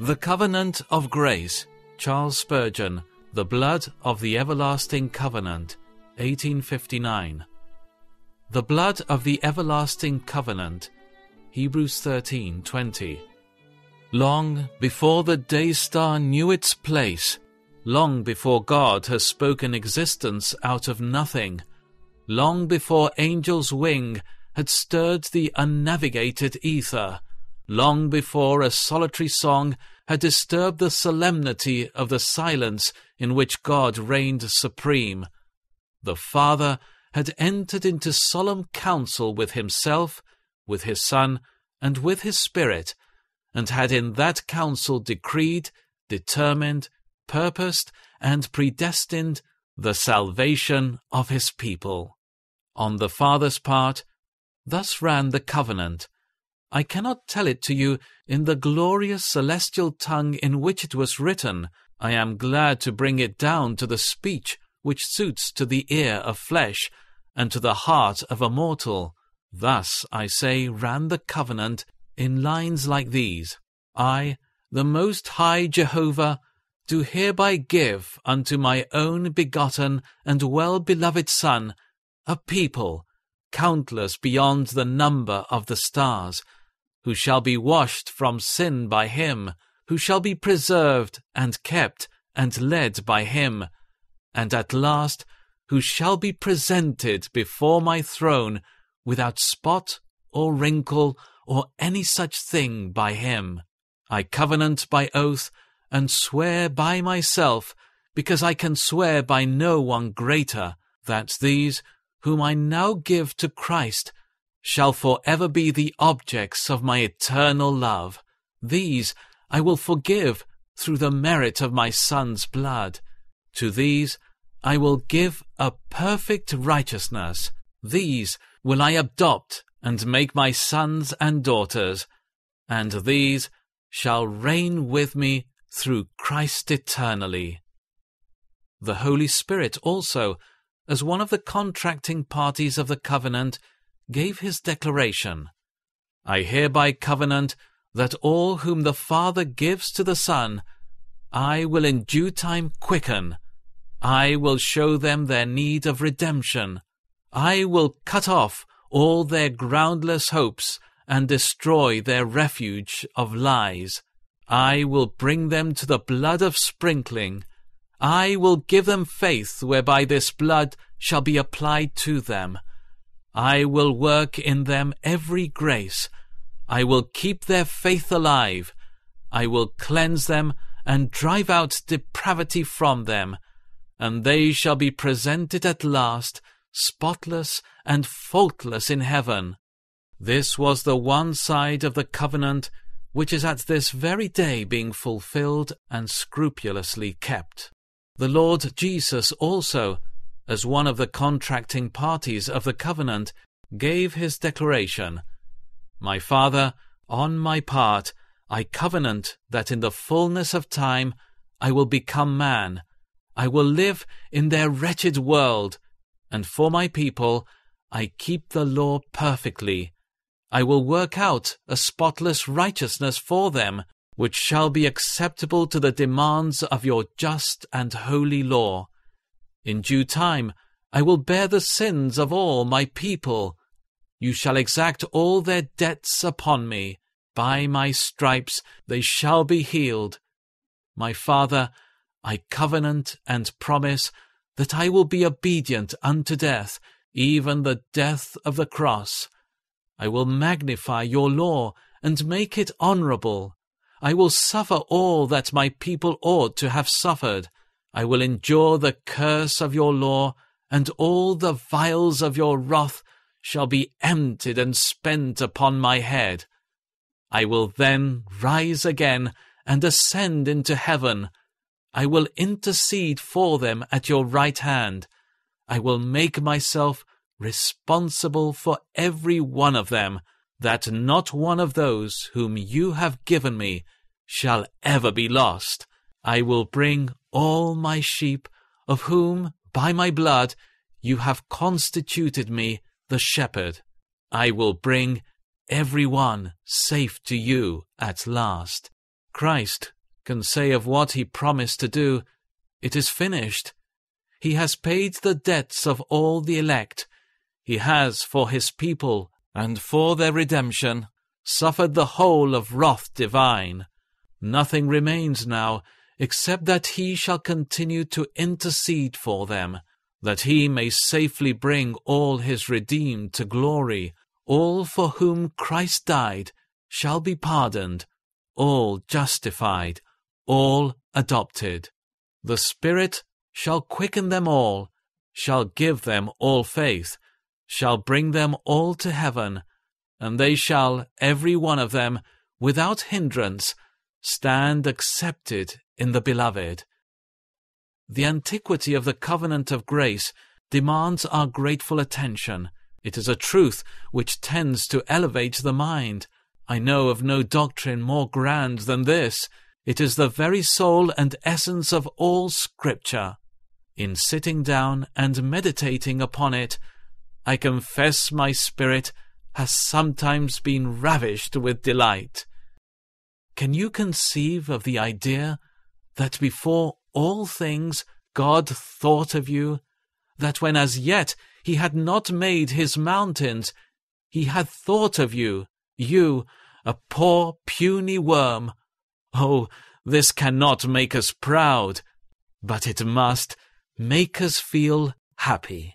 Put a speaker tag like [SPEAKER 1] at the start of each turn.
[SPEAKER 1] The Covenant of Grace, Charles Spurgeon, The Blood of the Everlasting Covenant, 1859. The Blood of the Everlasting Covenant, Hebrews 13:20. Long before the day star knew its place, long before God has spoken existence out of nothing, long before angel's wing had stirred the unnavigated ether, long before a solitary song had disturbed the solemnity of the silence in which God reigned supreme. The Father had entered into solemn counsel with himself, with his Son, and with his Spirit, and had in that counsel decreed, determined, purposed, and predestined the salvation of his people. On the Father's part, thus ran the covenant, I cannot tell it to you in the glorious celestial tongue in which it was written. I am glad to bring it down to the speech which suits to the ear of flesh and to the heart of a mortal. Thus, I say, ran the covenant in lines like these I, the Most High Jehovah, do hereby give unto my own begotten and well beloved Son a people countless beyond the number of the stars who shall be washed from sin by him, who shall be preserved and kept and led by him, and at last who shall be presented before my throne without spot or wrinkle or any such thing by him. I covenant by oath and swear by myself, because I can swear by no one greater, that these whom I now give to Christ shall forever be the objects of my eternal love. These I will forgive through the merit of my Son's blood. To these I will give a perfect righteousness. These will I adopt and make my sons and daughters, and these shall reign with me through Christ eternally. The Holy Spirit also, as one of the contracting parties of the covenant, gave his declaration, I hereby covenant that all whom the Father gives to the Son, I will in due time quicken. I will show them their need of redemption. I will cut off all their groundless hopes and destroy their refuge of lies. I will bring them to the blood of sprinkling. I will give them faith whereby this blood shall be applied to them. I will work in them every grace. I will keep their faith alive. I will cleanse them and drive out depravity from them. And they shall be presented at last, spotless and faultless in heaven. This was the one side of the covenant which is at this very day being fulfilled and scrupulously kept. The Lord Jesus also, as one of the contracting parties of the covenant, gave his declaration My Father, on my part, I covenant that in the fullness of time I will become man. I will live in their wretched world, and for my people I keep the law perfectly. I will work out a spotless righteousness for them, which shall be acceptable to the demands of your just and holy law. In due time I will bear the sins of all my people. You shall exact all their debts upon me. By my stripes they shall be healed. My Father, I covenant and promise that I will be obedient unto death, even the death of the cross. I will magnify your law and make it honorable. I will suffer all that my people ought to have suffered. I will endure the curse of your law, and all the vials of your wrath shall be emptied and spent upon my head. I will then rise again and ascend into heaven. I will intercede for them at your right hand. I will make myself responsible for every one of them, that not one of those whom you have given me shall ever be lost. I will bring all my sheep, of whom, by my blood, you have constituted me the shepherd. I will bring every one safe to you at last. Christ can say of what he promised to do, It is finished. He has paid the debts of all the elect. He has, for his people and for their redemption, suffered the whole of wrath divine. Nothing remains now except that he shall continue to intercede for them, that he may safely bring all his redeemed to glory. All for whom Christ died shall be pardoned, all justified, all adopted. The Spirit shall quicken them all, shall give them all faith, shall bring them all to heaven, and they shall, every one of them, without hindrance, stand accepted in the Beloved. The antiquity of the covenant of grace demands our grateful attention. It is a truth which tends to elevate the mind. I know of no doctrine more grand than this. It is the very soul and essence of all Scripture. In sitting down and meditating upon it, I confess my spirit has sometimes been ravished with delight. Can you conceive of the idea that before all things God thought of you, that when as yet he had not made his mountains, he had thought of you, you, a poor puny worm. Oh, this cannot make us proud, but it must make us feel happy.